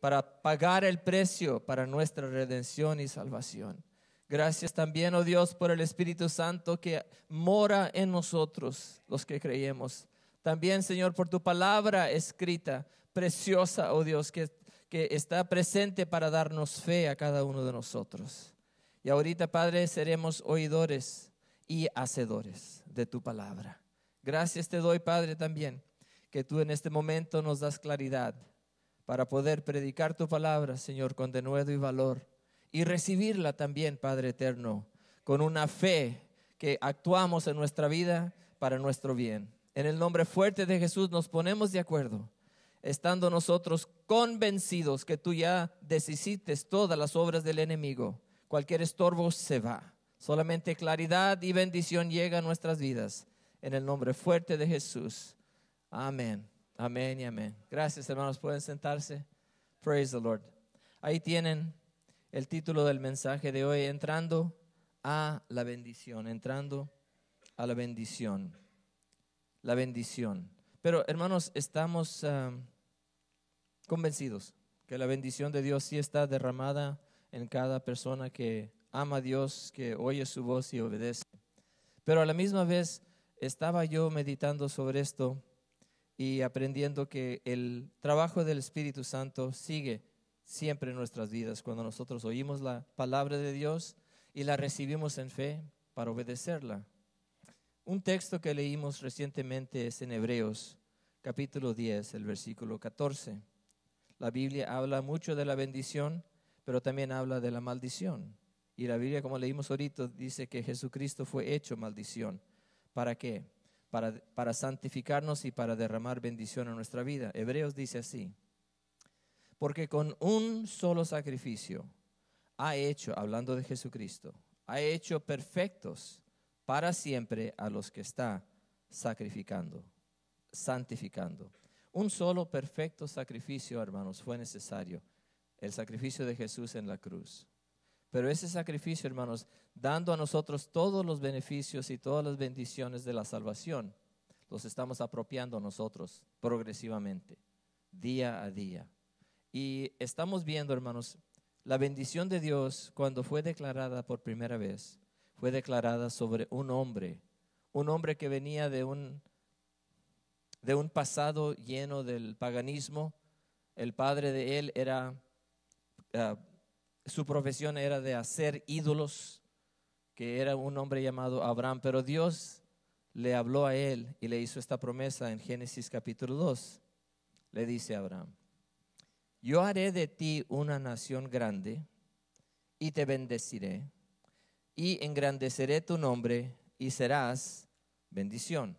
para pagar el precio para nuestra redención y salvación. Gracias también, oh Dios, por el Espíritu Santo que mora en nosotros, los que creemos. También, Señor, por tu palabra escrita, preciosa, oh Dios, que, que está presente para darnos fe a cada uno de nosotros. Y ahorita, Padre, seremos oidores y hacedores de tu palabra. Gracias te doy, Padre, también, que tú en este momento nos das claridad para poder predicar tu palabra, Señor, con denuedo y valor, y recibirla también, Padre eterno, con una fe que actuamos en nuestra vida para nuestro bien. En el nombre fuerte de Jesús nos ponemos de acuerdo, estando nosotros convencidos que tú ya deshicites todas las obras del enemigo. Cualquier estorbo se va. Solamente claridad y bendición llega a nuestras vidas. En el nombre fuerte de Jesús. Amén. Amén y amén. Gracias, hermanos. Pueden sentarse. Praise the Lord. Ahí tienen el título del mensaje de hoy, entrando a la bendición, entrando a la bendición, la bendición. Pero hermanos, estamos ah, convencidos que la bendición de Dios sí está derramada en cada persona que ama a Dios, que oye su voz y obedece. Pero a la misma vez estaba yo meditando sobre esto y aprendiendo que el trabajo del Espíritu Santo sigue siempre en nuestras vidas cuando nosotros oímos la palabra de Dios y la recibimos en fe para obedecerla. Un texto que leímos recientemente es en Hebreos capítulo 10, el versículo 14. La Biblia habla mucho de la bendición, pero también habla de la maldición. Y la Biblia, como leímos ahorita, dice que Jesucristo fue hecho maldición. ¿Para qué? para, santificarnos y para derramar bendición en nuestra vida. Hebreos dice así, porque con un solo sacrificio ha hecho, hablando de Jesucristo, ha hecho perfectos para siempre a los que está sacrificando, santificando. Un solo perfecto sacrificio, hermanos, fue necesario, el sacrificio de Jesús en la cruz. Pero ese sacrificio, hermanos, dando a nosotros todos los beneficios y todas las bendiciones de la salvación, los estamos apropiando nosotros progresivamente, día a día. Y estamos viendo, hermanos, la bendición de Dios cuando fue declarada por primera vez, fue declarada sobre un hombre, un hombre que venía de un, de un pasado lleno del paganismo. El padre de él era... Ah, su profesión era de hacer ídolos, que era un hombre llamado Abraham, pero Dios le habló a él y le hizo esta promesa en Génesis capítulo 2. Le dice a Abraham, yo haré de ti una nación grande y te bendeciré y engrandeceré tu nombre y serás bendición.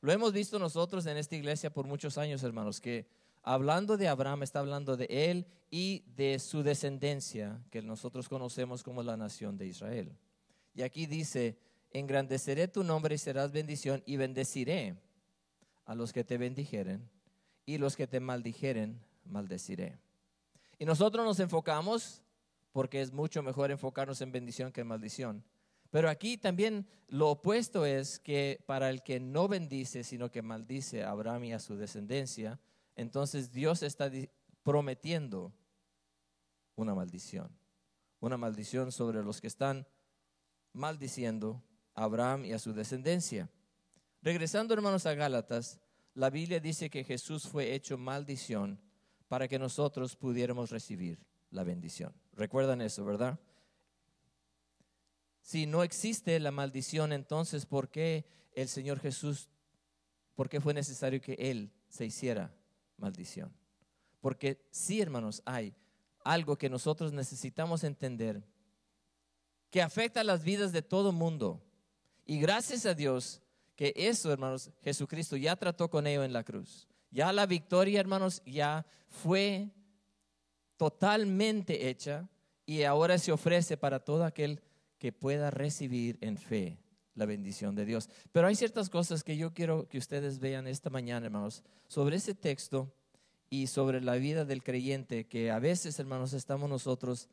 Lo hemos visto nosotros en esta iglesia por muchos años, hermanos, que Hablando de Abraham, está hablando de él y de su descendencia, que nosotros conocemos como la nación de Israel. Y aquí dice, engrandeceré tu nombre y serás bendición y bendeciré a los que te bendijeren y los que te maldijeren, maldeciré. Y nosotros nos enfocamos, porque es mucho mejor enfocarnos en bendición que en maldición. Pero aquí también lo opuesto es que para el que no bendice, sino que maldice a Abraham y a su descendencia, entonces Dios está prometiendo una maldición, una maldición sobre los que están maldiciendo a Abraham y a su descendencia. Regresando hermanos a Gálatas, la Biblia dice que Jesús fue hecho maldición para que nosotros pudiéramos recibir la bendición. ¿Recuerdan eso, verdad? Si no existe la maldición, entonces ¿por qué el Señor Jesús, por qué fue necesario que Él se hiciera maldición. Porque sí, hermanos, hay algo que nosotros necesitamos entender que afecta las vidas de todo mundo. Y gracias a Dios que eso, hermanos, Jesucristo ya trató con ello en la cruz. Ya la victoria, hermanos, ya fue totalmente hecha y ahora se ofrece para todo aquel que pueda recibir en fe la bendición de Dios. Pero hay ciertas cosas que yo quiero que ustedes vean esta mañana, hermanos, sobre ese texto y sobre la vida del creyente, que a veces, hermanos, estamos nosotros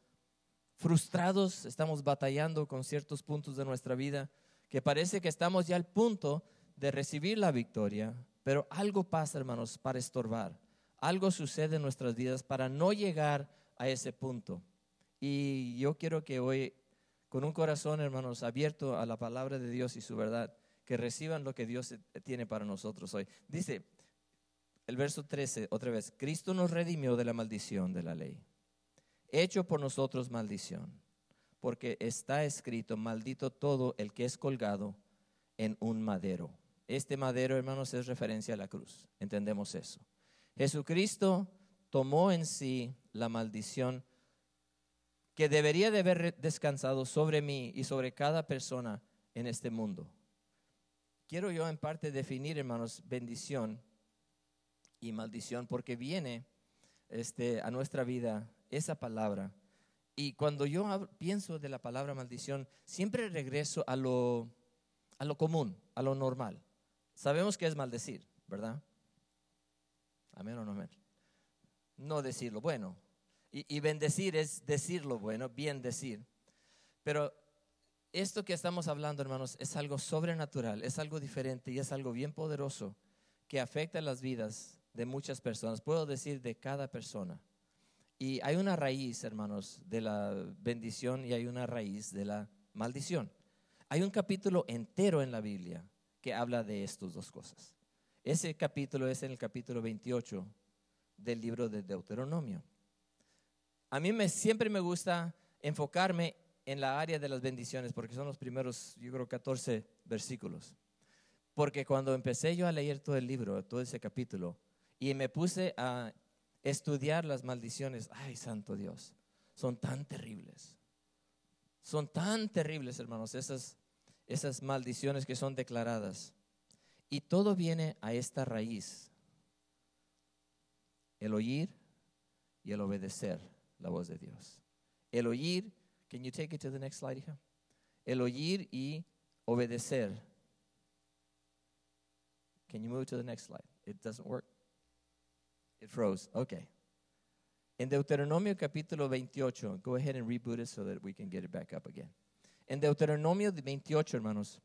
frustrados, estamos batallando con ciertos puntos de nuestra vida, que parece que estamos ya al punto de recibir la victoria, pero algo pasa, hermanos, para estorbar. Algo sucede en nuestras vidas para no llegar a ese punto. Y yo quiero que hoy con un corazón, hermanos, abierto a la palabra de Dios y su verdad, que reciban lo que Dios eh, tiene para nosotros hoy. Dice el verso 13, otra vez, Cristo nos redimió de la maldición de la ley, hecho por nosotros maldición, porque está escrito, maldito todo el que es colgado en un madero. Este madero, hermanos, es referencia a la cruz, entendemos eso. Jesucristo tomó en sí la maldición que debería de haber descansado sobre mí y sobre cada persona en este mundo. Quiero yo en parte definir, hermanos, bendición y maldición, porque viene este, a nuestra vida esa palabra. Y cuando yo pienso de la palabra maldición, siempre regreso a lo, a lo común, a lo normal. Sabemos que es maldecir, ¿verdad? Amén o no amén. No decirlo. bueno, y, bendecir es decir lo bueno, bien decir. Pero esto que estamos hablando, hermanos, es algo sobrenatural, es algo diferente y es algo bien poderoso que afecta las vidas de muchas personas, puedo decir de cada persona. Y hay una raíz, hermanos, de la bendición y hay una raíz de la maldición. Hay un capítulo entero en la Biblia que habla de estas dos cosas. Ese capítulo es en el capítulo 28 del libro de Deuteronomio. A mí me, siempre me gusta enfocarme en la área de las bendiciones, porque son los primeros, yo creo, 14 versículos. Porque cuando empecé yo a leer todo el libro, todo ese capítulo, y me puse a estudiar las maldiciones, ay, santo Dios, son tan terribles. Son tan terribles, hermanos, esas, esas maldiciones que son declaradas. Y todo viene a esta raíz, el oír y el obedecer la voz de Dios. El oír, can you take it to the next slide, hija? El oír y obedecer. Can you move to the next slide? It doesn't work. It froze. Okay. En Deuteronomio capítulo 28, go ahead and reboot it so that we can get it back up again. En Deuteronomio 28, hermanos,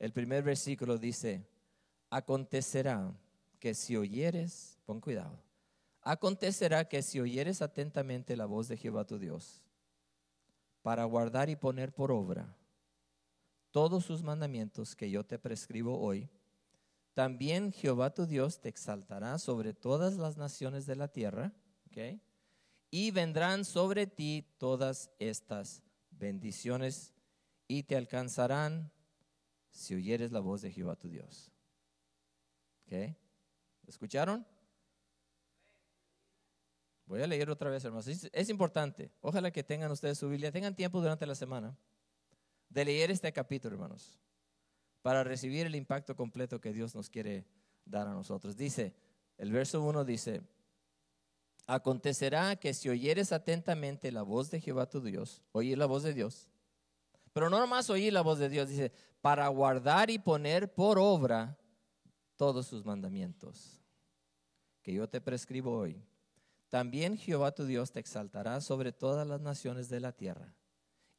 el primer versículo dice, acontecerá que si oyeres, pon cuidado, Acontecerá que si oyeres atentamente la voz de Jehová tu Dios, para guardar y poner por obra todos sus mandamientos que yo te prescribo hoy, también Jehová tu Dios te exaltará sobre todas las naciones de la tierra, y vendrán sobre ti todas estas bendiciones y te alcanzarán si oyeres la voz de Jehová tu Dios. ¿Okay? ¿Escucharon? Voy a leer otra vez, hermanos. Es, importante. Ojalá que tengan ustedes su Biblia, tengan tiempo durante la semana de leer este capítulo, hermanos, para recibir el impacto completo que Dios nos quiere dar a nosotros. Dice, el verso 1 dice, acontecerá que si oyeres atentamente la voz de Jehová tu Dios, oír la voz de Dios, pero no nomás oír la voz de Dios, dice, para guardar y poner por obra todos sus mandamientos que yo te prescribo hoy también Jehová tu Dios te exaltará sobre todas las naciones de la tierra,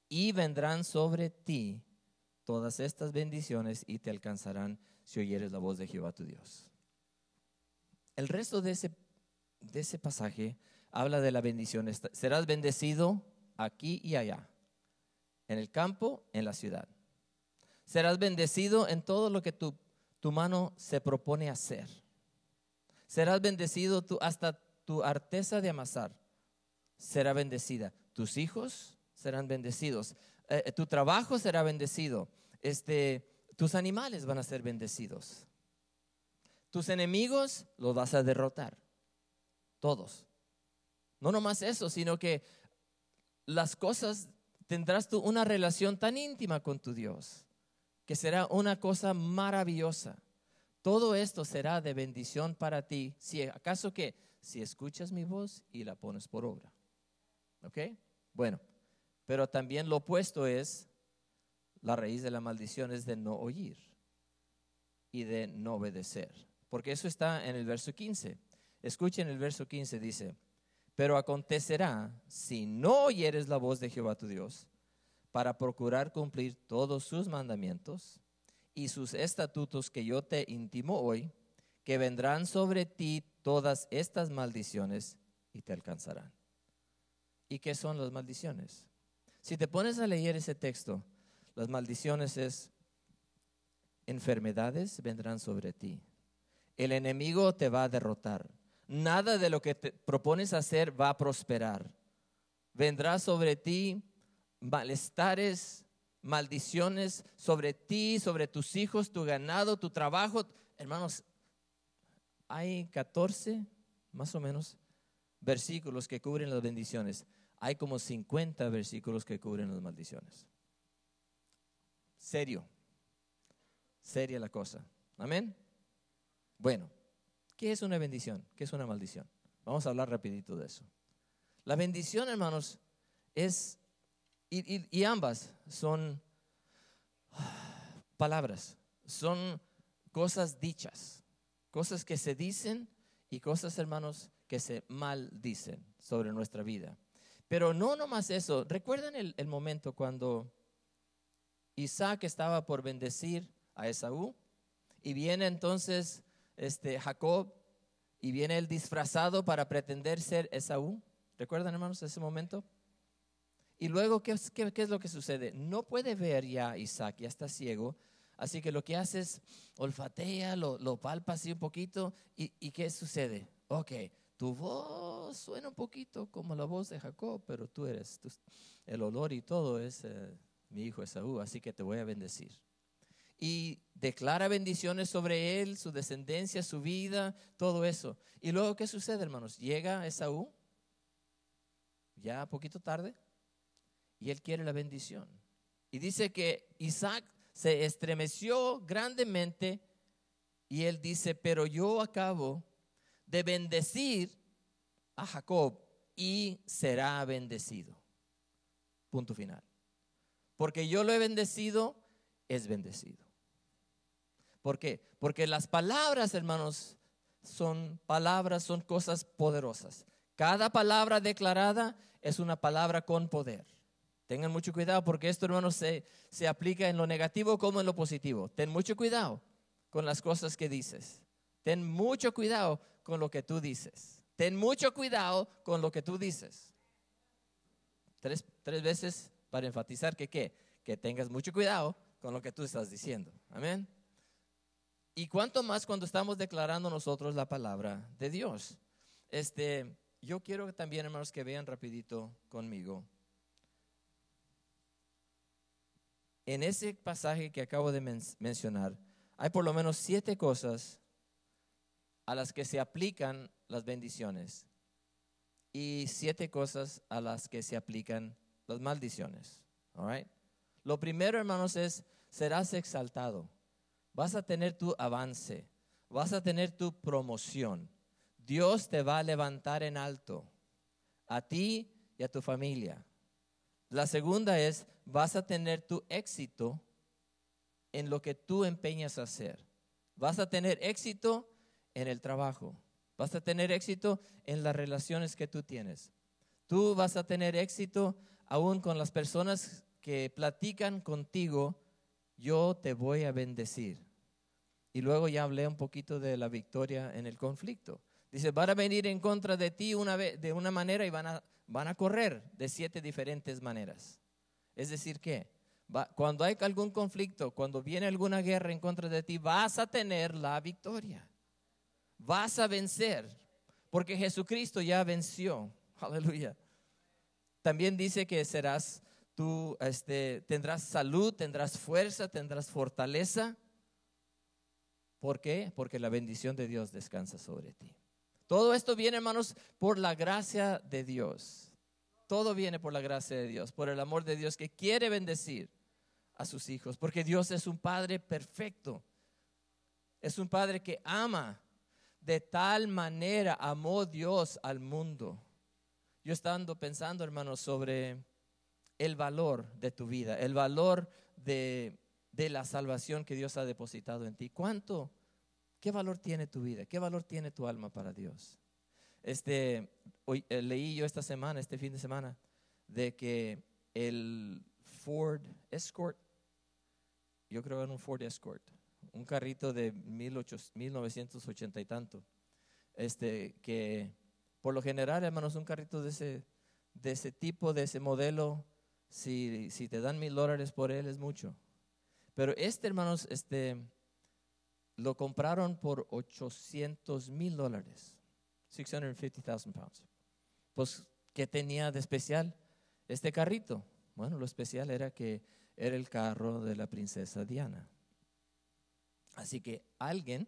y vendrán sobre ti todas estas bendiciones y te alcanzarán si oyeres la voz de Jehová tu Dios. El resto de ese, de ese pasaje habla de la bendición. Serás bendecido aquí y allá, en el campo, en la ciudad. Serás bendecido en todo lo que tu, tu mano se propone hacer. Serás bendecido tú hasta tu arteza de amasar será bendecida, tus hijos serán bendecidos, eh, eh, tu trabajo será bendecido, este, tus animales van a ser bendecidos, tus enemigos los vas a derrotar, todos. No nomás eso, sino que las cosas, tendrás tú una relación tan íntima con tu Dios, que será una cosa maravillosa. Todo esto será de bendición para ti, si acaso que si escuchas mi voz y la pones por obra. ¿Ok? Bueno, pero también lo opuesto es, la raíz de la maldición es de no oír y de no obedecer. Porque eso está en el verso 15. Escuchen el verso 15, dice, pero acontecerá si no oyeres la voz de Jehová tu Dios para procurar cumplir todos sus mandamientos y sus estatutos que yo te intimo hoy, que vendrán sobre ti todas estas maldiciones y te alcanzarán. ¿Y qué son las maldiciones? Si te pones a leer ese texto, las maldiciones es enfermedades vendrán sobre ti. El enemigo te va a derrotar. Nada de lo que te propones hacer va a prosperar. Vendrá sobre ti malestares, maldiciones sobre ti, sobre tus hijos, tu ganado, tu trabajo. Hermanos, hay 14 más o menos versículos que cubren las bendiciones. Hay como 50 versículos que cubren las maldiciones. Serio. Seria la cosa. Amén. Bueno, ¿qué es una bendición? ¿Qué es una maldición? Vamos a hablar rapidito de eso. La bendición, hermanos, es, y, y ambas son ah, palabras, son cosas dichas. Cosas que se dicen y cosas, hermanos, que se maldicen sobre nuestra vida. Pero no nomás eso. ¿Recuerdan el, momento cuando Isaac estaba por bendecir a Esaú? Y viene entonces este Jacob y viene el disfrazado para pretender ser Esaú. ¿Recuerdan, hermanos, ese momento? Y luego, ¿qué, qué, qué es lo que sucede? No puede ver ya Isaac, ya está ciego, Así que lo que haces, olfatea, lo, palpa así un poquito y, ¿qué sucede? Ok, tu voz suena un poquito como la voz de Jacob, pero tú eres, el olor y todo es eh, mi hijo Esaú, así que te voy a bendecir. Y declara bendiciones sobre él, su descendencia, su vida, todo eso. Y luego, ¿qué sucede, hermanos? Llega Esaú, ya poquito tarde, y él quiere la bendición. Y dice que Isaac se estremeció grandemente y él dice, pero yo acabo de bendecir a Jacob y será bendecido. Punto final. Porque yo lo he bendecido, es bendecido. ¿Por qué? Porque las palabras, hermanos, son palabras, son cosas poderosas. Cada palabra declarada es una palabra con poder. Tengan mucho cuidado porque esto, hermanos, se, se aplica en lo negativo como en lo positivo. Ten mucho cuidado con las cosas que dices. Ten mucho cuidado con lo que tú dices. Ten mucho cuidado con lo que tú dices. Tres, veces para enfatizar que qué? Que tengas mucho cuidado con lo que tú estás diciendo. Amén. Y cuánto más cuando estamos declarando nosotros la palabra de Dios. Este, yo quiero también, hermanos, que vean rapidito conmigo en ese pasaje que acabo de mencionar, hay por lo menos siete cosas a las que se aplican las bendiciones y siete cosas a las que se aplican las maldiciones. Lo primero, hermanos, es serás exaltado. Vas a tener tu avance, vas a tener tu promoción. Dios te va a levantar en alto, a ti y a tu familia. La segunda es, vas a tener tu éxito en lo que tú empeñas a hacer. Vas a tener éxito en el trabajo. Vas a tener éxito en las relaciones que tú tienes. Tú vas a tener éxito aún con las personas que platican contigo. Yo te voy a bendecir. Y luego ya hablé un poquito de la victoria en el conflicto. Dice, van a venir en contra de ti una vez, de una manera y van a van a correr de siete diferentes maneras. Es decir, que cuando hay algún conflicto, cuando viene alguna guerra en contra de ti, vas a tener la victoria. Vas a vencer, porque Jesucristo ya venció. Aleluya. También dice que serás tú, este, tendrás salud, tendrás fuerza, tendrás fortaleza. ¿Por qué? Porque la bendición de Dios descansa sobre ti. Todo esto viene, hermanos, por la gracia de Dios. Todo viene por la gracia de Dios, por el amor de Dios que quiere bendecir a sus hijos, porque Dios es un Padre perfecto. Es un Padre que ama. De tal manera amó Dios al mundo. Yo estando pensando, hermanos, sobre el valor de tu vida, el valor de, de la salvación que Dios ha depositado en ti. ¿Cuánto? ¿Qué valor tiene tu vida? ¿Qué valor tiene tu alma para Dios? Este, hoy, eh, leí yo esta semana, este fin de semana, de que el Ford Escort, yo creo era un Ford Escort, un carrito de 1980 y tanto, este, que por lo general, hermanos, un carrito de ese, de ese tipo, de ese modelo, si, si te dan mil dólares por él es mucho. Pero este, hermanos, este, lo compraron por 800 mil dólares, 650,000 pounds. Pues, ¿qué tenía de especial este carrito? Bueno, lo especial era que era el carro de la princesa Diana. Así que alguien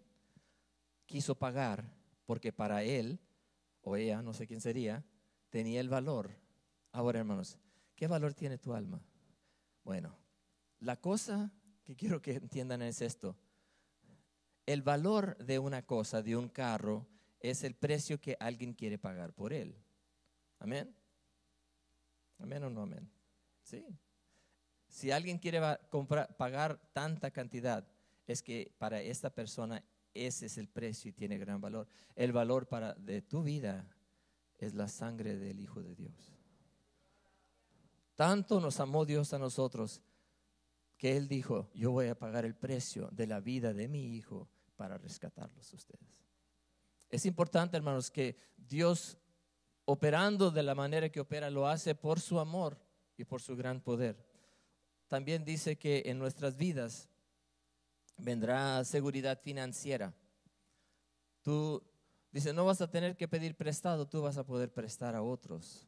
quiso pagar porque para él, o ella, no sé quién sería, tenía el valor. Ahora, hermanos, ¿qué valor tiene tu alma? Bueno, la cosa que quiero que entiendan es esto. El valor de una cosa, de un carro, es el precio que alguien quiere pagar por él. Amén. Amén o no amén. Sí. Si alguien quiere comprar, pagar tanta cantidad, es que para esta persona ese es el precio y tiene gran valor. El valor para de tu vida es la sangre del Hijo de Dios. Tanto nos amó Dios a nosotros que Él dijo, yo voy a pagar el precio de la vida de mi Hijo para rescatarlos ustedes. Es importante, hermanos, que Dios, operando de la manera que opera, lo hace por su amor y por su gran poder. También dice que en nuestras vidas vendrá seguridad financiera. Tú dice, no vas a tener que pedir prestado, tú vas a poder prestar a otros.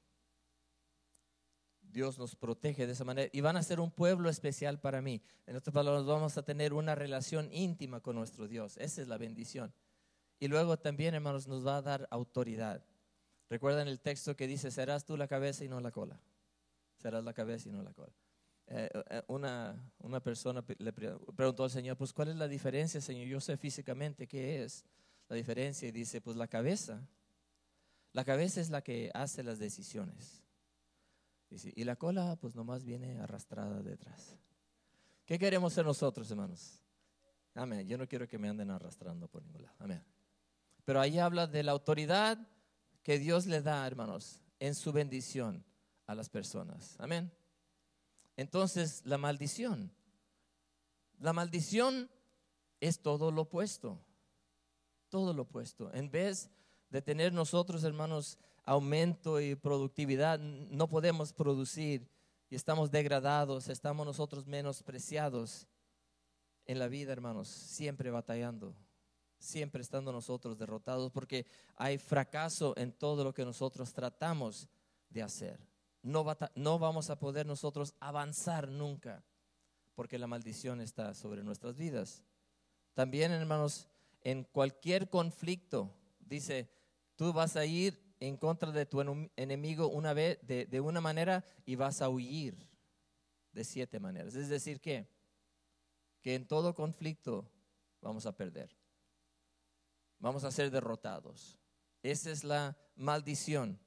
Dios nos protege de esa manera. Y van a ser un pueblo especial para mí. En otras palabras, vamos a tener una relación íntima con nuestro Dios. Esa es la bendición. Y luego también, hermanos, nos va a dar autoridad. Recuerden el texto que dice, serás tú la cabeza y no la cola. Serás la cabeza y no la cola. Eh, eh, una, una persona le preguntó al Señor, pues ¿cuál es la diferencia, Señor? Yo sé físicamente qué es la diferencia. Y dice, pues la cabeza. La cabeza es la que hace las decisiones y la cola pues nomás viene arrastrada detrás. ¿Qué queremos ser nosotros, hermanos? Amén. Yo no quiero que me anden arrastrando por ningún lado. Amén. Pero ahí habla de la autoridad que Dios le da, hermanos, en su bendición a las personas. Amén. Entonces, la maldición. La maldición es todo lo opuesto. Todo lo opuesto. En vez de tener nosotros, hermanos, aumento y productividad, no podemos producir y estamos degradados, estamos nosotros menospreciados en la vida, hermanos, siempre batallando, siempre estando nosotros derrotados, porque hay fracaso en todo lo que nosotros tratamos de hacer. No, no vamos a poder nosotros avanzar nunca, porque la maldición está sobre nuestras vidas. También, hermanos, en cualquier conflicto, dice, tú vas a ir en contra de tu enemigo una vez, de, una manera, y vas a huir de siete maneras. Es decir, que, que en todo conflicto vamos a perder. Vamos a ser derrotados. Esa es la maldición.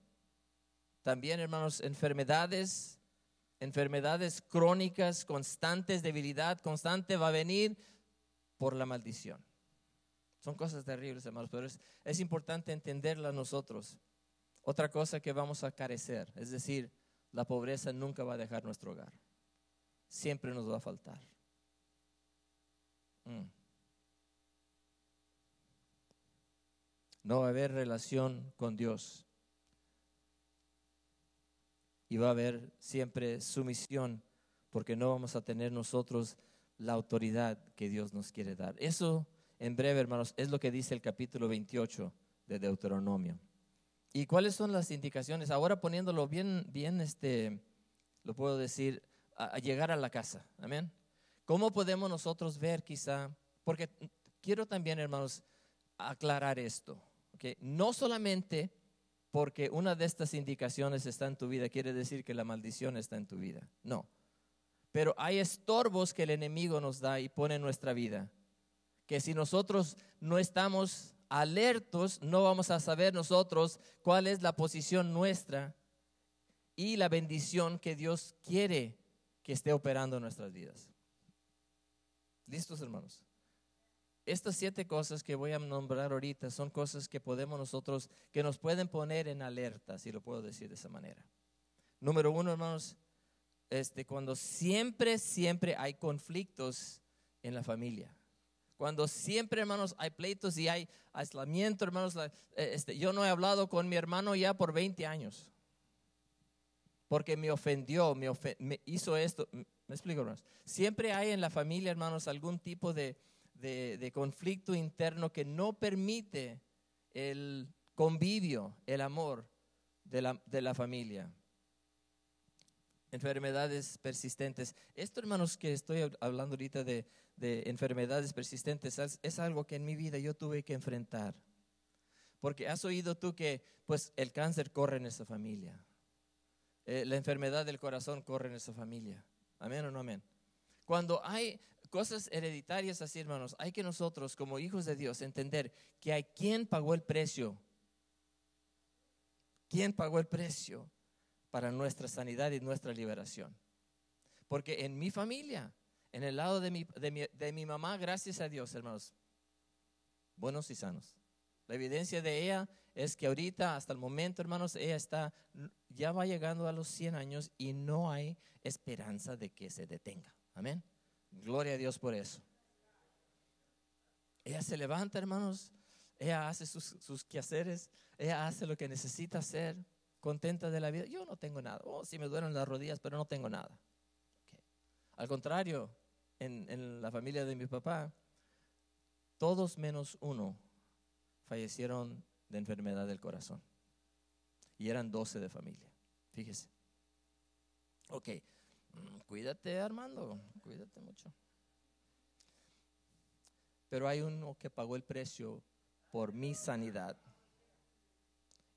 También, hermanos, enfermedades, enfermedades crónicas, constantes, debilidad constante va a venir por la maldición. Son cosas terribles, hermanos, pero es, es importante entenderlas nosotros otra cosa que vamos a carecer, es decir, la pobreza nunca va a dejar nuestro hogar. Siempre nos va a faltar. Mm. No va a haber relación con Dios. Y va a haber siempre sumisión porque no vamos a tener nosotros la autoridad que Dios nos quiere dar. Eso, en breve, hermanos, es lo que dice el capítulo 28 de Deuteronomio. ¿Y cuáles son las indicaciones? Ahora poniéndolo bien, bien, este, lo puedo decir, a, llegar a la casa. Amén. ¿Cómo podemos nosotros ver quizá? Porque quiero también, hermanos, aclarar esto. No solamente porque una de estas indicaciones está en tu vida, quiere decir que la maldición está en tu vida. No. Pero hay estorbos que el enemigo nos da y pone en nuestra vida. Que si nosotros no estamos alertos, no vamos a saber nosotros cuál es la posición nuestra y la bendición que Dios quiere que esté operando en nuestras vidas. ¿Listos, hermanos? Estas siete cosas que voy a nombrar ahorita son cosas que podemos nosotros, que nos pueden poner en alerta, si lo puedo decir de esa manera. Número uno, hermanos, este, cuando siempre, siempre hay conflictos en la familia. Cuando siempre, hermanos, hay pleitos y hay aislamiento, hermanos, eh, este, yo no he hablado con mi hermano ya por 20 años. Porque me ofendió, me, hizo esto. ¿Me explico, hermanos? Siempre hay en la familia, hermanos, algún tipo de, de conflicto interno que no permite el convivio, el amor de la, de la familia enfermedades persistentes. Esto, hermanos, que estoy hablando ahorita de, enfermedades persistentes, es algo que en mi vida yo tuve que enfrentar. Porque has oído tú que, pues, el cáncer corre en esa familia. Eh, la enfermedad del corazón corre en esa familia. Amén o no amén. Cuando hay cosas hereditarias así, hermanos, hay que nosotros, como hijos de Dios, entender que hay quien pagó el precio. ¿Quién pagó el precio? para nuestra sanidad y nuestra liberación. Porque en mi familia, en el lado de mi, de mi, de mi mamá, gracias a Dios, hermanos, buenos y sanos. La evidencia de ella es que ahorita, hasta el momento, hermanos, ella está, ya va llegando a los 100 años y no hay esperanza de que se detenga. Amén. Gloria a Dios por eso. Ella se levanta, hermanos, ella hace sus quehaceres, ella hace lo que necesita hacer contenta de la vida. Yo no tengo nada. Oh, sí me duelen las rodillas, pero no tengo nada. Al contrario, en, en la familia de mi papá, todos menos uno fallecieron de enfermedad del corazón. Y eran 12 de familia. Fíjese. Ok, mm, cuídate Armando, cuídate mucho. Pero hay uno que pagó el precio por mi sanidad.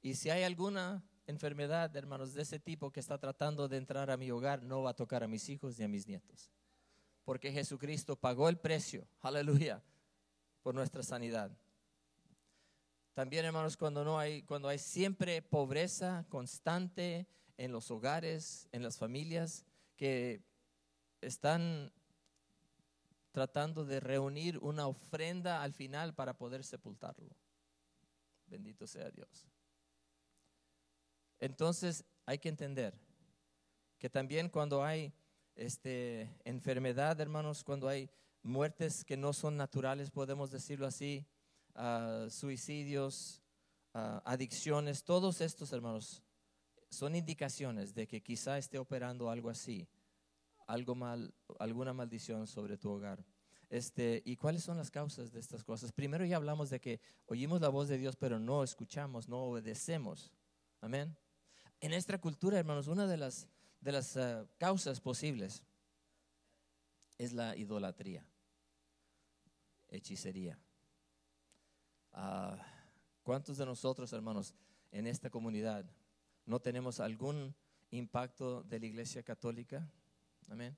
Y si hay alguna enfermedad, hermanos, de ese tipo que está tratando de entrar a mi hogar, no va a tocar a mis hijos ni a mis nietos. Porque Jesucristo pagó el precio, aleluya, por nuestra sanidad. También, hermanos, cuando no hay, cuando hay siempre pobreza constante en los hogares, en las familias, que están tratando de reunir una ofrenda al final para poder sepultarlo. Bendito sea Dios. Entonces hay que entender que también cuando hay este, enfermedad, hermanos, cuando hay muertes que no son naturales, podemos decirlo así, ah, suicidios, ah, adicciones, todos estos, hermanos, son indicaciones de que quizá esté operando algo así, algo mal, alguna maldición sobre tu hogar. Este, ¿Y cuáles son las causas de estas cosas? Primero ya hablamos de que oímos la voz de Dios, pero no escuchamos, no obedecemos. Amén en nuestra cultura, hermanos, una de las, de las eh, causas posibles es la idolatría, hechicería. Ah, ¿Cuántos de nosotros, hermanos, en esta comunidad no tenemos algún impacto de la Iglesia Católica? Amén.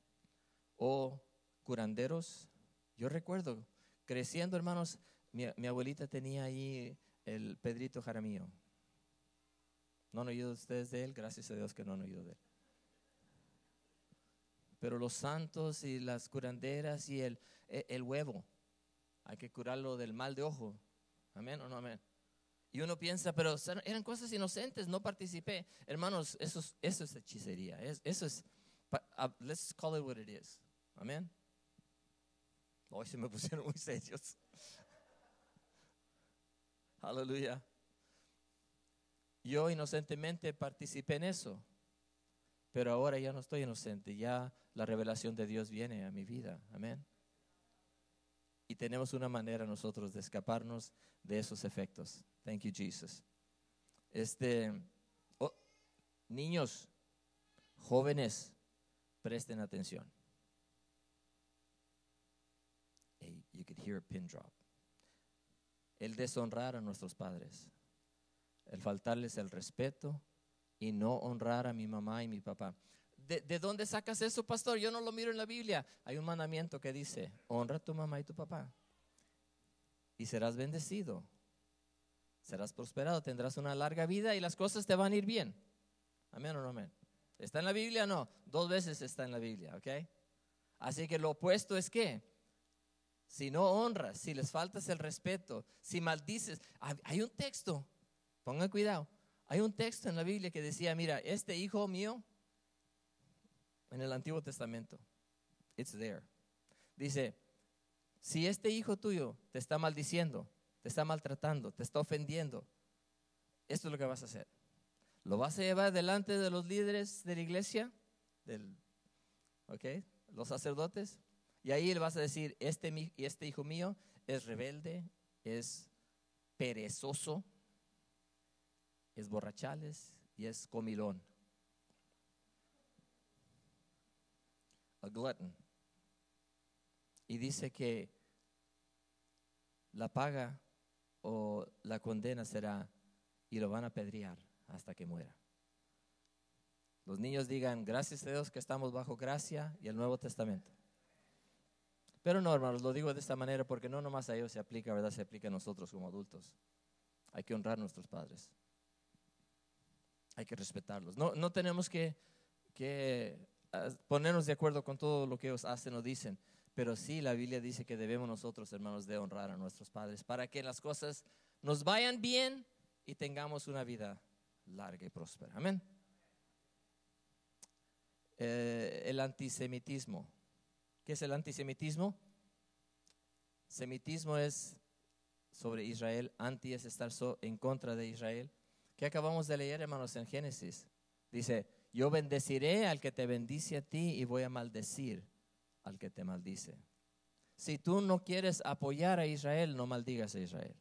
O curanderos. Yo recuerdo, creciendo, hermanos, mi, mi abuelita tenía ahí el Pedrito Jaramillo. ¿No han oído ustedes de él? Gracias a Dios que no han oído de él. Pero los santos y las curanderas y el, e, el, huevo, hay que curarlo del mal de ojo. ¿Amén o no amén? Y uno piensa, pero eran cosas inocentes, no participé. Hermanos, eso es, eso es hechicería. Eso es, let's call it what it is. Amén. Hoy se me pusieron muy serios. Aleluya. Yo inocentemente participé en eso, pero ahora ya no estoy inocente, ya la revelación de Dios viene a mi vida. Amén. Y tenemos una manera nosotros de escaparnos de esos efectos. Thank you, Jesus. Este, oh, niños, jóvenes, presten atención. you could hear a pin drop. El deshonrar a nuestros padres el faltarles el respeto y no honrar a mi mamá y mi papá. ¿De, dónde sacas eso, pastor? Yo no lo miro en la Biblia. Hay un mandamiento que dice, honra a tu mamá y tu papá y serás bendecido, serás prosperado, tendrás una larga vida y las cosas te van a ir bien. Amén o no amén. ¿Está en la Biblia? o No, dos veces está en la Biblia, ¿ok? Así que lo opuesto es que, si no honras, si les faltas el respeto, si maldices, hay un texto Pongan cuidado. Hay un texto en la Biblia que decía, mira, este hijo mío, en el Antiguo Testamento, it's there. Dice, si este hijo tuyo te está maldiciendo, te está maltratando, te está ofendiendo, esto es lo que vas a hacer. Lo vas a llevar delante de los líderes de la iglesia, los sacerdotes, y ahí le vas a decir, este, este hijo mío es rebelde, es perezoso, es borrachales y es comilón. A glutton. Y dice que la paga o la condena será y lo van a pedrear hasta que muera. Los niños digan, gracias a Dios que estamos bajo gracia y el Nuevo Testamento. Pero no, hermanos, lo digo de esta manera porque no nomás a ellos se aplica, ¿verdad? Se aplica a nosotros como adultos. Hay que honrar a nuestros padres hay que respetarlos. No, tenemos que, ah, ponernos de acuerdo con todo lo que ellos hacen o dicen, pero sí la Biblia dice que debemos nosotros, hermanos, de honrar a nuestros padres para que las cosas nos vayan bien y tengamos una vida larga y próspera. Amén. Eh, el antisemitismo. ¿Qué es el antisemitismo? Semitismo es sobre Israel, anti es estar en contra de Israel que acabamos de leer, hermanos, en Génesis. Dice, yo bendeciré al que te bendice a ti y voy a maldecir al que te maldice. Si tú no quieres apoyar a Israel, no maldigas a Israel.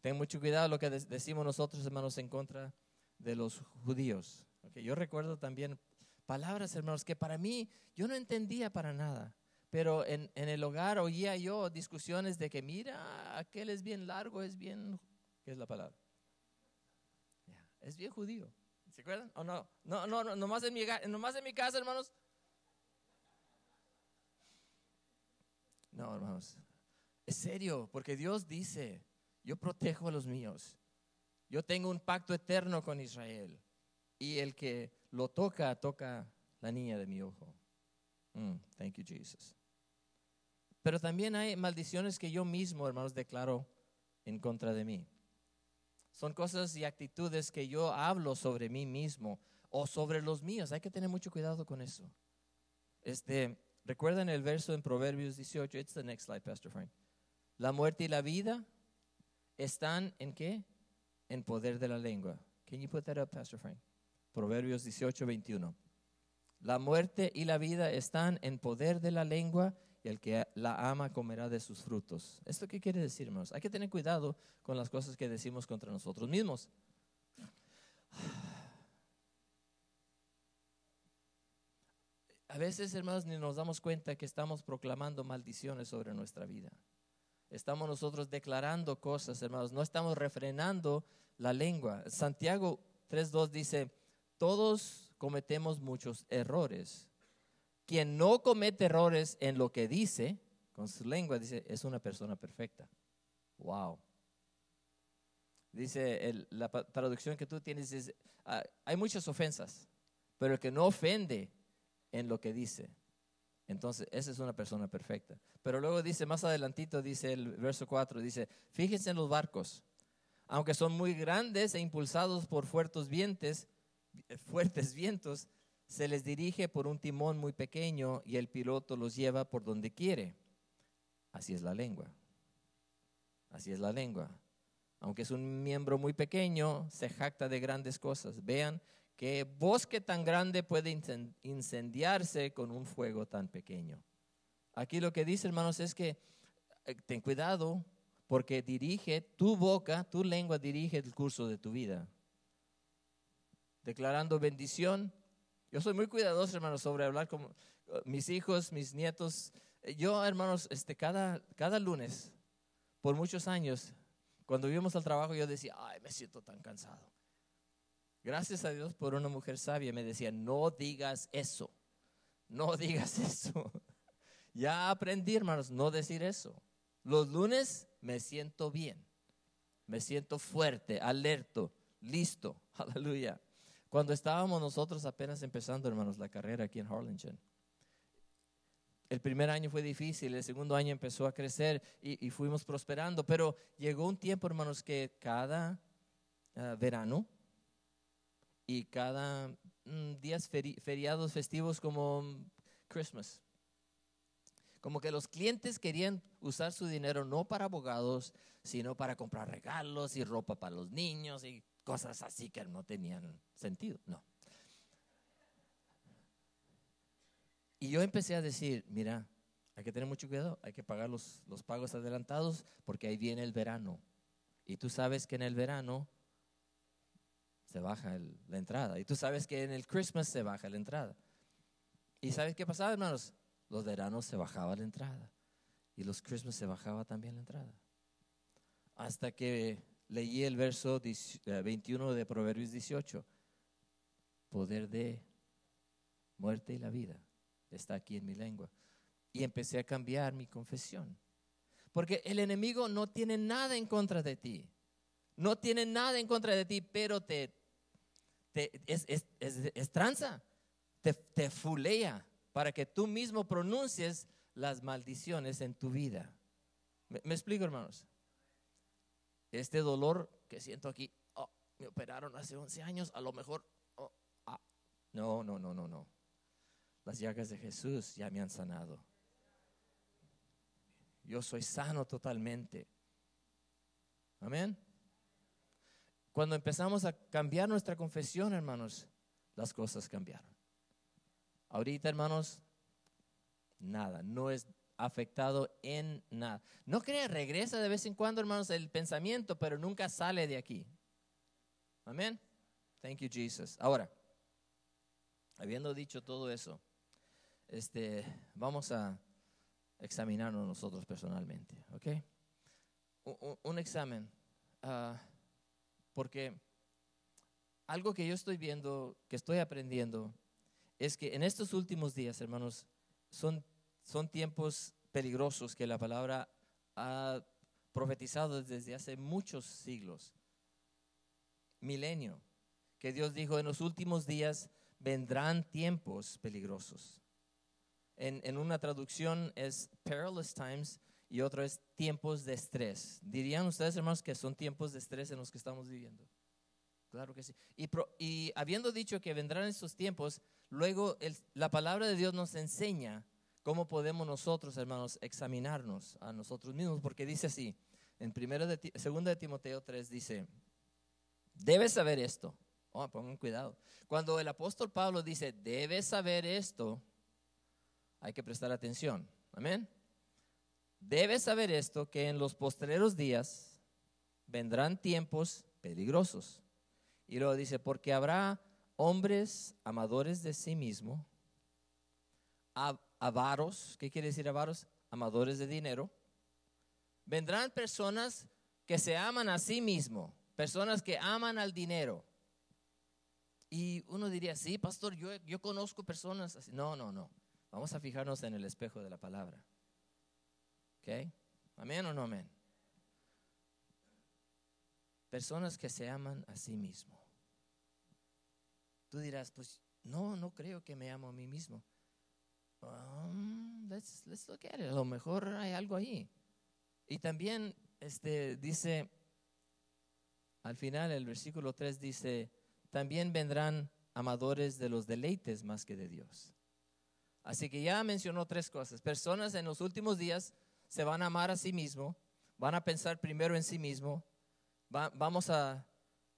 Ten mucho cuidado lo que decimos nosotros, hermanos, en contra de los judíos. yo recuerdo también palabras, hermanos, que para mí yo no entendía para nada. Pero en, en, el hogar oía yo discusiones de que, mira, aquel es bien largo, es bien, ¿qué es la palabra? Es bien judío. ¿Se acuerdan? ¿O no? No, no, no nomás, en mi, casa, hermanos. No, hermanos. Es serio, porque Dios dice, yo protejo a los míos. Yo tengo un pacto eterno con Israel. Y el que lo toca, toca la niña de mi ojo. Mm, thank you, Jesus. Pero también hay maldiciones que yo mismo, hermanos, declaro en contra de mí. Son cosas y actitudes que yo hablo sobre mí mismo o sobre los míos. Hay que tener mucho cuidado con eso. Este, recuerden el verso en Proverbios 18. It's the next slide, Pastor Frank. La muerte y la vida están en qué? En poder de la lengua. Can you put that up, Pastor Frank? Proverbios 18, 21. La muerte y la vida están en poder de la lengua el que la ama comerá de sus frutos. ¿Esto qué quiere decir, hermanos? Hay que tener cuidado con las cosas que decimos contra nosotros mismos. A veces, hermanos, ni nos damos cuenta que estamos proclamando maldiciones sobre nuestra vida. Estamos nosotros declarando cosas, hermanos, no estamos refrenando la lengua. Santiago 3.2 dice, todos cometemos muchos errores quien no comete errores en lo que dice, con su lengua, dice, es una persona perfecta. Wow. Dice, la traducción que tú tienes es, ah, hay muchas ofensas, pero el que no ofende en lo que dice, entonces, esa es una persona perfecta. Pero luego dice, más adelantito, dice el verso 4, dice, fíjense en los barcos, aunque son muy grandes e impulsados por fuertes vientos, fuertes vientos, se les dirige por un timón muy pequeño y el piloto los lleva por donde quiere. Así es la lengua. Así es la lengua. Aunque es un miembro muy pequeño, se jacta de grandes cosas. Vean qué bosque tan grande puede incendiarse con un fuego tan pequeño. Aquí lo que dice, hermanos, es que eh, ten cuidado porque dirige tu boca, tu lengua dirige el curso de tu vida. Declarando bendición yo soy muy cuidadoso, hermanos, sobre hablar con eh, mis hijos, mis nietos. Eh, yo, hermanos, este, cada, cada lunes, por muchos años, cuando íbamos al trabajo, yo decía, ay, me siento tan cansado. Gracias a Dios por una mujer sabia, me decía, no digas eso, no digas eso. ya aprendí, hermanos, no decir eso. Los lunes me siento bien, me siento fuerte, alerto, listo, aleluya. Cuando estábamos nosotros apenas empezando, hermanos, la carrera aquí en Harlingen. El primer año fue difícil, el segundo año empezó a crecer y, fuimos prosperando, pero llegó un tiempo, hermanos, que cada ah, verano y cada mm, días feriados festivos como Christmas, como que los clientes querían usar su dinero no para abogados, sino para comprar regalos y ropa para los niños y cosas así que no tenían sentido, no. Y yo empecé a decir, mira, hay que tener mucho cuidado, hay que pagar los, los pagos adelantados porque ahí viene el verano. Y tú sabes que en el verano se baja la entrada. Y tú sabes que en el Christmas se baja la entrada. ¿Y sabes qué pasaba, hermanos? Los veranos se bajaba la entrada. Y los Christmas se bajaba también la entrada. Hasta que leí el verso 21 eh, de Proverbios 18. Poder de muerte y la vida está aquí en mi lengua. Y empecé a cambiar mi confesión. Porque el enemigo no tiene nada en contra de ti. No tiene nada en contra de ti, pero te, te es, Te, fulea para que tú mismo pronuncies las maldiciones en tu vida. me explico, hermanos? este dolor que siento aquí, oh, me operaron hace 11 años, a lo mejor, oh, ah, no, no, no, no, no. Las llagas de Jesús ya me han sanado. Yo soy sano totalmente. Amén. Cuando empezamos a cambiar nuestra confesión, hermanos, las cosas cambiaron. Ahorita, hermanos, nada, no es afectado en nada. No crea, regresa de vez en cuando, hermanos, el pensamiento, pero nunca sale de aquí. Amén. Thank you, Jesus. Ahora, habiendo dicho todo eso, este, vamos a examinarnos nosotros personalmente, ¿ok? Un, examen, ah, porque algo que yo estoy viendo, que estoy aprendiendo, es que en estos últimos días, hermanos, son son tiempos peligrosos que la palabra ha profetizado desde hace muchos siglos, milenio, que Dios dijo, en los últimos días vendrán tiempos peligrosos. En, una traducción es perilous times y otra es tiempos de estrés. ¿Dirían ustedes, hermanos, que son tiempos de estrés en los que estamos viviendo? Claro que sí. Y, habiendo dicho que vendrán esos tiempos, luego la palabra de Dios nos enseña ¿Cómo podemos nosotros, hermanos, examinarnos a nosotros mismos? Porque dice así, en 2 de, de Timoteo 3 dice, debes saber esto. Oh, pongan cuidado. Cuando el apóstol Pablo dice, debes saber esto, hay que prestar atención. Amén. Debes saber esto, que en los postreros días vendrán tiempos peligrosos. Y luego dice, porque habrá hombres amadores de sí mismo, avaros, ¿qué quiere decir avaros? Amadores de dinero. Vendrán personas que se aman a sí mismo personas que aman al dinero. Y uno diría, sí, pastor, yo, conozco personas así. No, no, no. Vamos a fijarnos en el espejo de la palabra. ¿Ok? ¿Amén o no amén? Personas que se aman a sí mismo. Tú dirás, pues no, no creo que me amo a mí mismo um, let's, let's A lo mejor hay algo ahí. Y también este, dice, al final el versículo 3 dice, también vendrán amadores de los deleites más que de Dios. Así que ya mencionó tres cosas. Personas en los últimos días se van a amar a sí mismo, van a pensar primero en sí mismo. vamos a,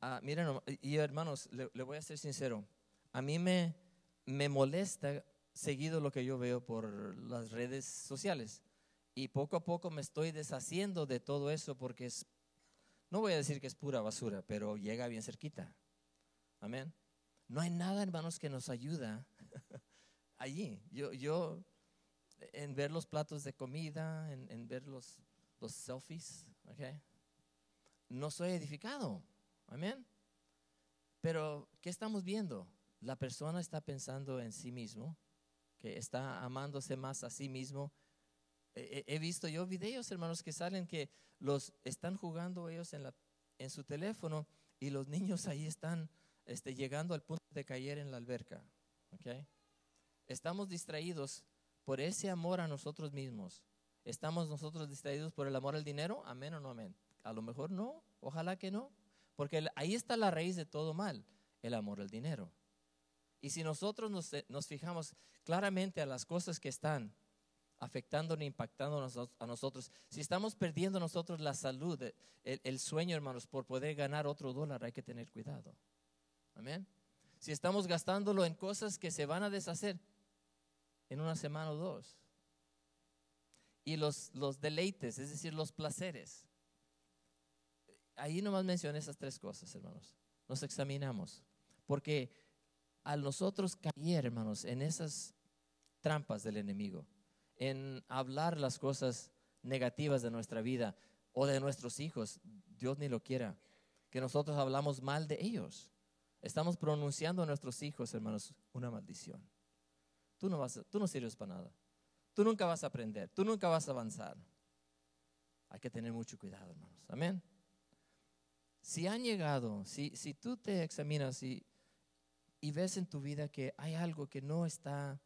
a, miren, y hermanos, le, le voy a ser sincero, a mí me, me molesta seguido lo que yo veo por las redes sociales. Y poco a poco me estoy deshaciendo de todo eso porque es, no voy a decir que es pura basura, pero llega bien cerquita. Amén. No hay nada, hermanos, que nos ayuda allí. Yo, yo, en ver los platos de comida, en, en ver los, los selfies, okay, no soy edificado. Amén. Pero, ¿qué estamos viendo? La persona está pensando en sí mismo, que está amándose más a sí mismo. Eh, eh, he, visto yo videos, hermanos, que salen que los están jugando ellos en, su teléfono y los niños ahí están este, llegando al punto de caer en la alberca. Estamos distraídos por ese amor a nosotros mismos. ¿Estamos nosotros distraídos por el amor al dinero? Amén o no amén. A lo mejor no, ojalá que no, porque ahí está la raíz de todo mal, el amor al dinero. Y si nosotros nos, eh, nos fijamos claramente a las cosas que están afectando ni impactando a nosotros, si estamos perdiendo nosotros la salud, eh, el, sueño, hermanos, por poder ganar otro dólar, hay que tener cuidado. Amén. Si estamos gastándolo en cosas que se van a deshacer en una semana o dos. Y los, los deleites, es decir, los placeres. Ahí nomás mencioné esas tres cosas, hermanos. Nos examinamos. Porque a nosotros caer, hermanos, en esas trampas del enemigo, en hablar las cosas negativas de nuestra vida o de nuestros hijos, Dios ni lo quiera, que nosotros hablamos mal de ellos. Estamos pronunciando a nuestros hijos, hermanos, una maldición. Tú no, vas, tú no sirves para nada. Tú nunca vas a aprender, tú nunca vas a avanzar. Hay que tener mucho cuidado, hermanos. Amén. Si han llegado, si, si tú te examinas y y ves en tu vida que hay algo que no está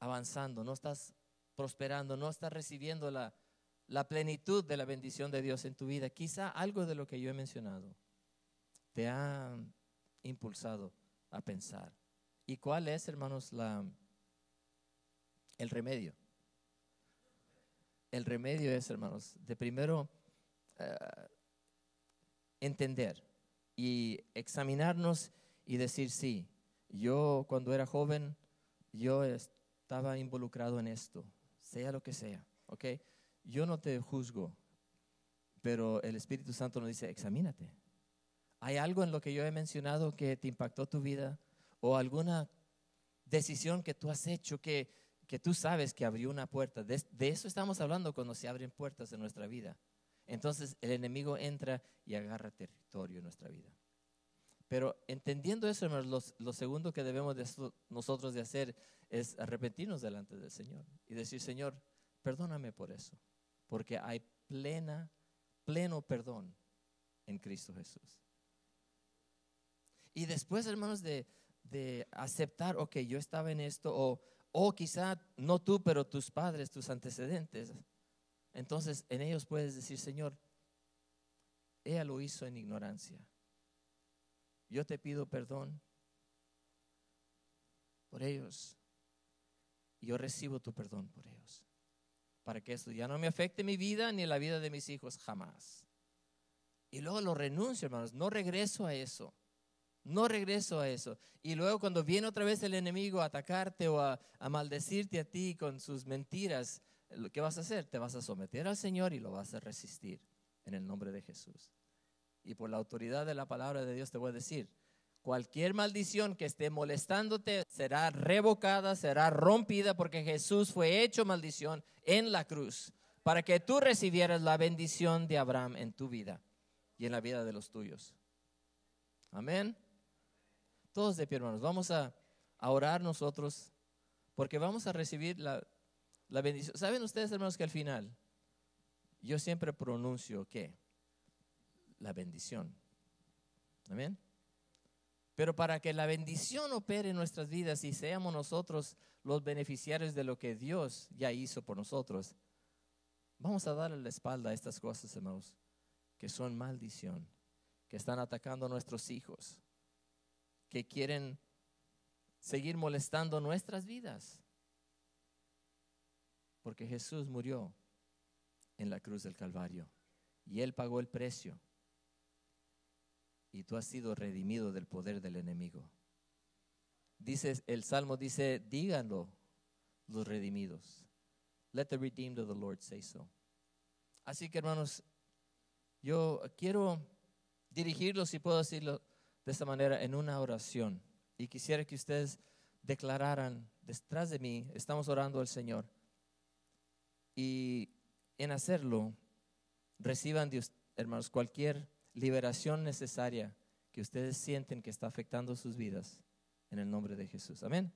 avanzando, no estás prosperando, no estás recibiendo la, plenitud de la bendición de Dios en tu vida, quizá algo de lo que yo he mencionado te ha impulsado a pensar. ¿Y cuál es, hermanos, la, el remedio? El remedio es, hermanos, de primero eh, entender y examinarnos y decir, sí, yo cuando era joven, yo estaba involucrado en esto, sea lo que sea, ¿ok? Yo no te juzgo, pero el Espíritu Santo nos dice, examínate. ¿Hay algo en lo que yo he mencionado que te impactó tu vida o alguna decisión que tú has hecho que, que tú sabes que abrió una puerta? de eso estamos hablando cuando se abren puertas en nuestra vida. Entonces el enemigo entra y agarra territorio en nuestra vida. Pero entendiendo eso, hermanos, lo, segundo que debemos nosotros de hacer es arrepentirnos delante del Señor y decir, Señor, perdóname por eso, porque hay plena, pleno perdón en Cristo Jesús. Y después, hermanos, de, de aceptar, ok, yo estaba en esto, o, o quizá no tú, pero tus padres, tus antecedentes. Entonces, en ellos puedes decir, Señor, ella lo hizo en ignorancia yo te pido perdón por ellos. yo recibo tu perdón por ellos. Para que esto ya no me afecte mi vida ni la vida de mis hijos jamás. Y luego lo renuncio, hermanos. No regreso a eso. No regreso a eso. Y luego cuando viene otra vez el enemigo a atacarte o a, maldecirte a ti con sus mentiras, ¿qué vas a hacer? Te vas a someter al Señor y lo vas a resistir en el nombre de Jesús y por la autoridad de la palabra de Dios te voy a decir, cualquier maldición que esté molestándote será revocada, será rompida, porque Jesús fue hecho maldición en la cruz, para que tú recibieras la bendición de Abraham en tu vida y en la vida de los tuyos. Amén. Todos de pie, hermanos. Vamos a, orar nosotros, porque vamos a recibir la, la bendición. ¿Saben ustedes, hermanos, que al final yo siempre pronuncio que la bendición. Amén. Pero para que la bendición opere en nuestras vidas y seamos nosotros los beneficiarios de lo que Dios ya hizo por nosotros, vamos a darle la espalda a estas cosas, hermanos, que son maldición, que están atacando a nuestros hijos, que quieren seguir molestando nuestras vidas. Porque Jesús murió en la cruz del Calvario y Él pagó el precio y tú has sido redimido del poder del enemigo. Dice, el Salmo dice, díganlo los redimidos. Let the redeemed of the Lord say so. Así que hermanos, yo quiero dirigirlos, si puedo decirlo de esta manera, en una oración. Y quisiera que ustedes declararan, detrás de mí, estamos orando al Señor. Y en hacerlo, reciban, de, hermanos, cualquier liberación necesaria que ustedes sienten que está afectando sus vidas en el nombre de Jesús. Amén.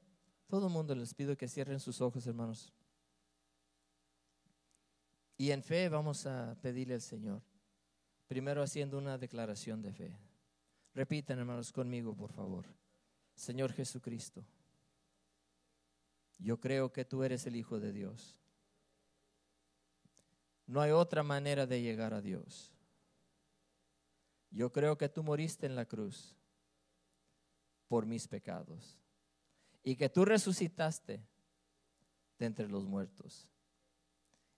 Todo el mundo les pido que cierren sus ojos, hermanos. Y en fe vamos a pedirle al Señor, primero haciendo una declaración de fe. repiten hermanos, conmigo, por favor. Señor Jesucristo, yo creo que tú eres el Hijo de Dios. No hay otra manera de llegar a Dios yo creo que tú moriste en la cruz por mis pecados y que tú resucitaste de entre los muertos.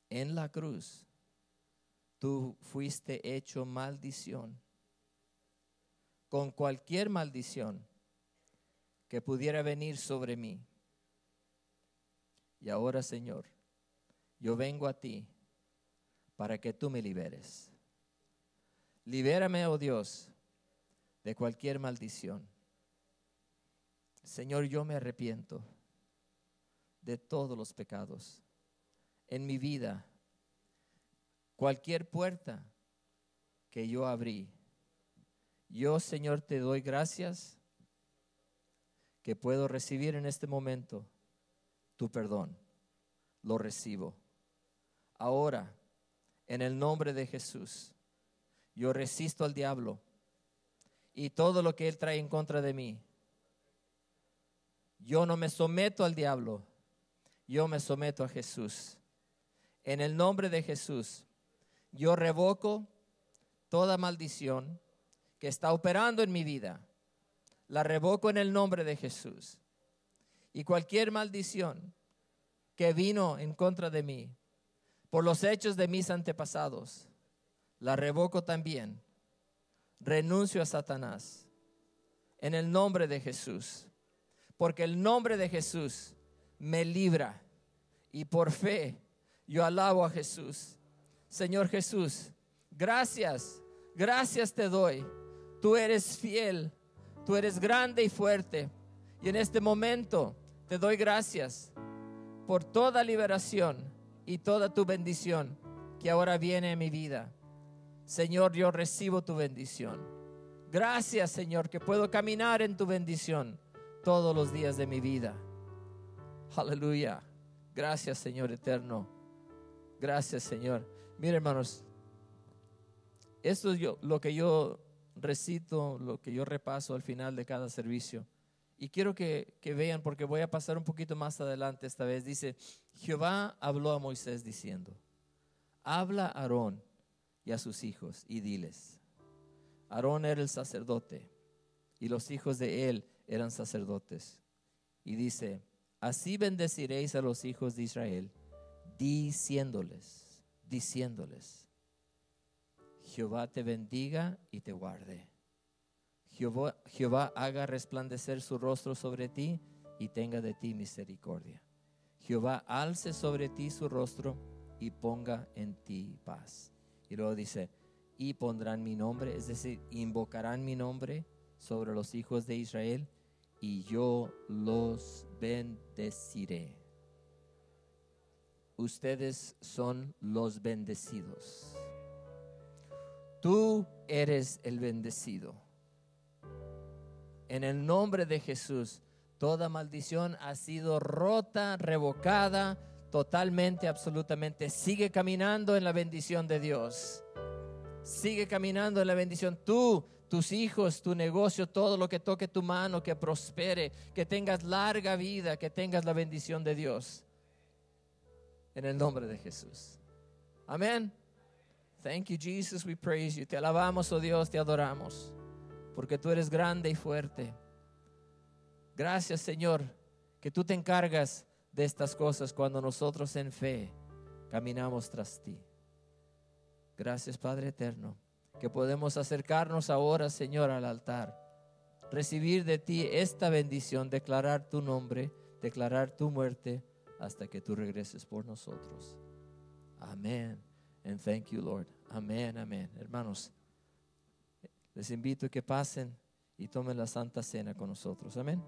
En la cruz tú fuiste hecho maldición con cualquier maldición que pudiera venir sobre mí. Y ahora, Señor, yo vengo a ti para que tú me liberes. Libérame, oh Dios, de cualquier maldición. Señor, yo me arrepiento de todos los pecados en mi vida. Cualquier puerta que yo abrí, yo, Señor, te doy gracias que puedo recibir en este momento tu perdón. Lo recibo. Ahora, en el nombre de Jesús yo resisto al diablo y todo lo que él trae en contra de mí. Yo no me someto al diablo, yo me someto a Jesús. En el nombre de Jesús, yo revoco toda maldición que está operando en mi vida. La revoco en el nombre de Jesús. Y cualquier maldición que vino en contra de mí por los hechos de mis antepasados, la revoco también. Renuncio a Satanás en el nombre de Jesús, porque el nombre de Jesús me libra y por fe yo alabo a Jesús. Señor Jesús, gracias, gracias te doy. Tú eres fiel, tú eres grande y fuerte. Y en este momento te doy gracias por toda liberación y toda tu bendición que ahora viene en mi vida. Señor, yo recibo tu bendición. Gracias, Señor, que puedo caminar en tu bendición todos los días de mi vida. Aleluya. Gracias, Señor eterno. Gracias, Señor. Mire, hermanos, esto es lo que yo recito, lo que yo repaso al final de cada servicio. Y quiero que, que vean, porque voy a pasar un poquito más adelante esta vez. Dice, Jehová habló a Moisés diciendo, habla Aarón y a sus hijos y diles, Aarón era el sacerdote y los hijos de él eran sacerdotes. Y dice, así bendeciréis a los hijos de Israel diciéndoles, diciéndoles, Jehová te bendiga y te guarde. Jehová, Jehová haga resplandecer su rostro sobre ti y tenga de ti misericordia. Jehová alce sobre ti su rostro y ponga en ti paz. Y luego dice, y pondrán mi nombre, es decir, invocarán mi nombre sobre los hijos de Israel y yo los bendeciré. Ustedes son los bendecidos. Tú eres el bendecido. En el nombre de Jesús, toda maldición ha sido rota, revocada, totalmente, absolutamente. Sigue caminando en la bendición de Dios. Sigue caminando en la bendición. Tú, tus hijos, tu negocio, todo lo que toque tu mano, que prospere, que tengas larga vida, que tengas la bendición de Dios. En el nombre de Jesús. Amén. Thank you, Jesus. We praise you. Te alabamos, oh Dios, te adoramos. Porque tú eres grande y fuerte. Gracias, Señor, que tú te encargas de estas cosas cuando nosotros en fe caminamos tras ti. Gracias Padre Eterno, que podemos acercarnos ahora, Señor, al altar, recibir de ti esta bendición, declarar tu nombre, declarar tu muerte, hasta que tú regreses por nosotros. Amén. And thank you, Lord. Amén, amén. Hermanos, les invito a que pasen y tomen la Santa Cena con nosotros. Amén.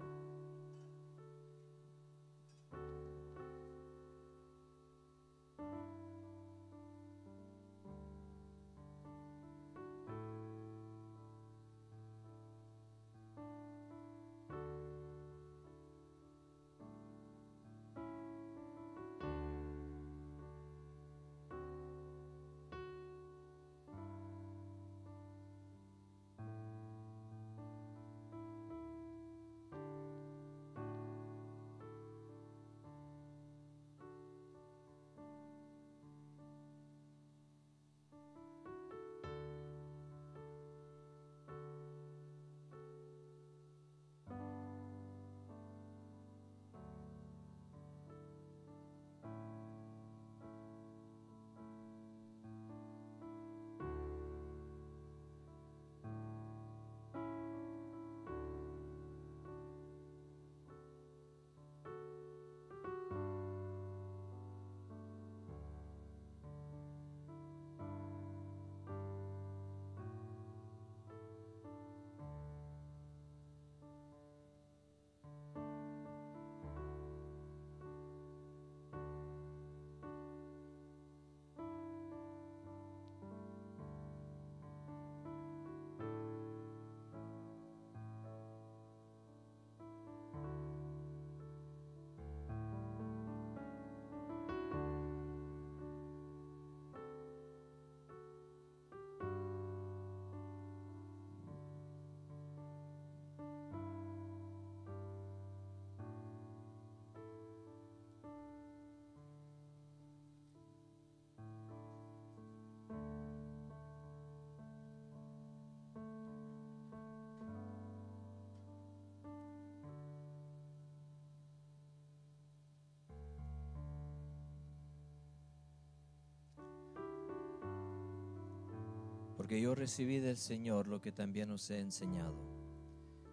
porque yo recibí del Señor lo que también os he enseñado,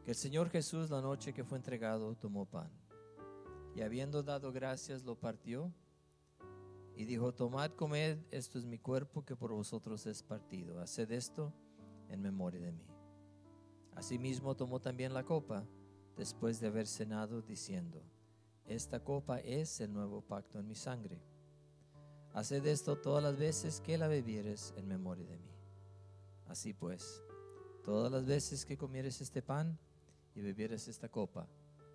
que el Señor Jesús la noche que fue entregado tomó pan, y habiendo dado gracias lo partió, y dijo, tomad, comed, esto es mi cuerpo que por vosotros es partido, haced esto en memoria de mí. Asimismo tomó también la copa, después de haber cenado, diciendo, esta copa es el nuevo pacto en mi sangre. Haced esto todas las veces que la bebieres en memoria de mí. Así pues, todas las veces que comieres este pan y bebieres esta copa,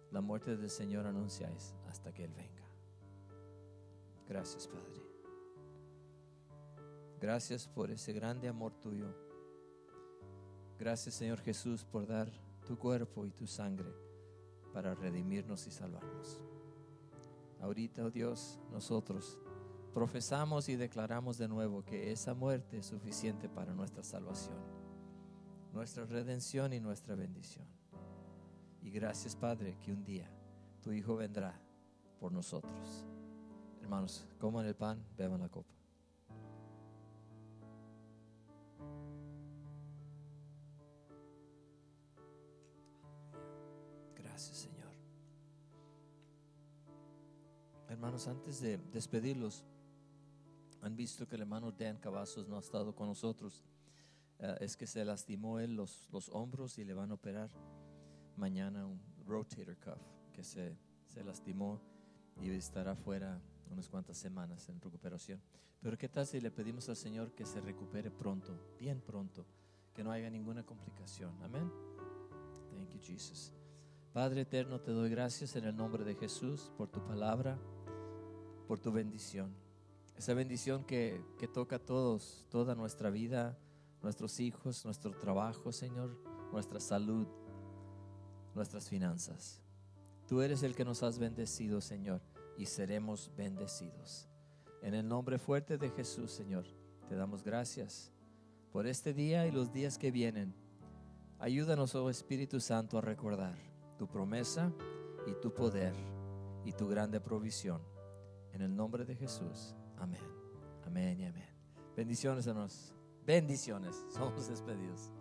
la muerte del Señor anunciáis hasta que Él venga. Gracias, Padre. Gracias por ese grande amor tuyo. Gracias, Señor Jesús, por dar tu cuerpo y tu sangre para redimirnos y salvarnos. Ahorita, oh Dios, nosotros profesamos y declaramos de nuevo que esa muerte es suficiente para nuestra salvación, nuestra redención y nuestra bendición. Y gracias Padre que un día tu Hijo vendrá por nosotros. Hermanos, coman el pan, beban la copa. Gracias Señor. Hermanos, antes de despedirlos, han visto que el hermano Dan Cavazos no ha estado con nosotros. Eh, es que se lastimó él los, los, hombros y le van a operar mañana un rotator cuff que se, se lastimó y estará fuera unas cuantas semanas en recuperación. Pero qué tal si le pedimos al Señor que se recupere pronto, bien pronto, que no haya ninguna complicación. Amén. Thank you, Jesus. Padre eterno, te doy gracias en el nombre de Jesús por tu palabra, por tu bendición esa bendición que, que toca a todos, toda nuestra vida, nuestros hijos, nuestro trabajo, Señor, nuestra salud, nuestras finanzas. Tú eres el que nos has bendecido, Señor, y seremos bendecidos. En el nombre fuerte de Jesús, Señor, te damos gracias por este día y los días que vienen. Ayúdanos, oh Espíritu Santo, a recordar tu promesa y tu poder y tu grande provisión. En el nombre de Jesús. Amén. Amén y amén. Bendiciones, nos. Bendiciones. Somos despedidos.